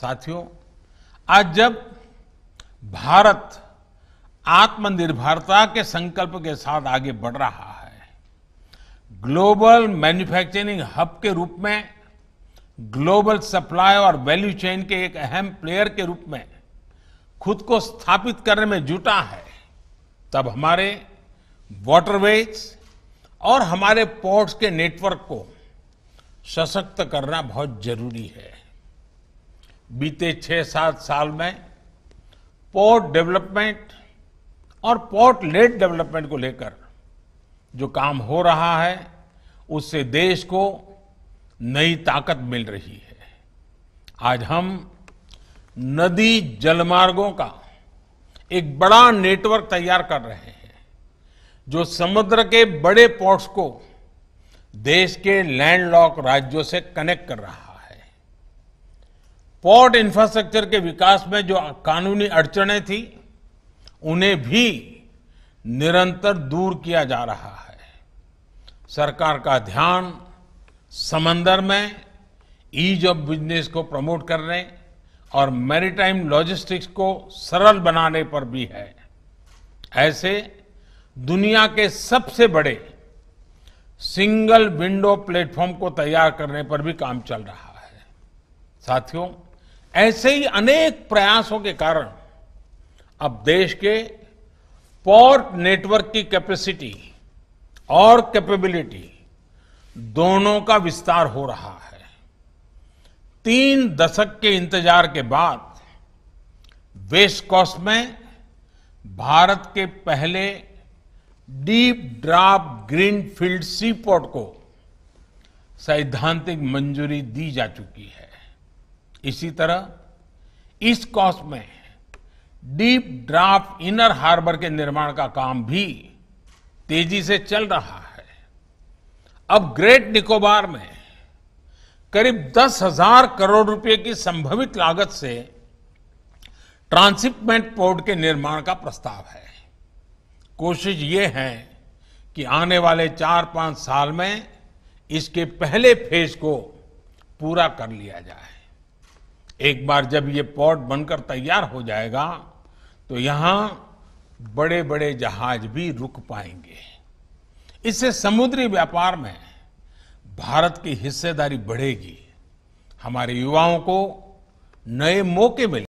साथियों आज जब भारत आत्मनिर्भरता के संकल्प के साथ आगे बढ़ रहा है ग्लोबल मैन्युफैक्चरिंग हब के रूप में ग्लोबल सप्लाई और वैल्यू चेन के एक अहम प्लेयर के रूप में खुद को स्थापित करने में जुटा है तब हमारे वाटरवेज और हमारे पोर्ट्स के नेटवर्क को सशक्त करना बहुत जरूरी है बीते छह सात साल में पोर्ट डेवलपमेंट और पोर्ट लेट डेवलपमेंट को लेकर जो काम हो रहा है उससे देश को नई ताकत मिल रही है आज हम नदी जलमार्गों का एक बड़ा नेटवर्क तैयार कर रहे हैं जो समुद्र के बड़े पोर्ट्स को देश के लैंडलॉक राज्यों से कनेक्ट कर रहा है पोर्ट इंफ्रास्ट्रक्चर के विकास में जो कानूनी अड़चने थी उन्हें भी निरंतर दूर किया जा रहा है सरकार का ध्यान समंदर में ईज ऑफ बिजनेस को प्रमोट करने और मैरीटाइम लॉजिस्टिक्स को सरल बनाने पर भी है ऐसे दुनिया के सबसे बड़े सिंगल विंडो प्लेटफॉर्म को तैयार करने पर भी काम चल रहा है साथियों ऐसे ही अनेक प्रयासों के कारण अब देश के पोर्ट नेटवर्क की कैपेसिटी और कैपेबिलिटी दोनों का विस्तार हो रहा है तीन दशक के इंतजार के बाद वेस्ट कोस्ट में भारत के पहले deep green field sea port को सैद्धांतिक मंजूरी दी जा चुकी है इसी तरह इस कॉस्ट में डीप ड्राफ्ट इनर हार्बर के निर्माण का काम भी तेजी से चल रहा है अब ग्रेट निकोबार में करीब दस हजार करोड़ रुपए की संभवित लागत से ट्रांसिपमेंट पोर्ट के निर्माण का प्रस्ताव है कोशिश ये है कि आने वाले चार पांच साल में इसके पहले फेज को पूरा कर लिया जाए एक बार जब ये पोर्ट बनकर तैयार हो जाएगा तो यहां बड़े बड़े जहाज भी रुक पाएंगे इससे समुद्री व्यापार में भारत की हिस्सेदारी बढ़ेगी हमारे युवाओं को नए मौके मिलेंगे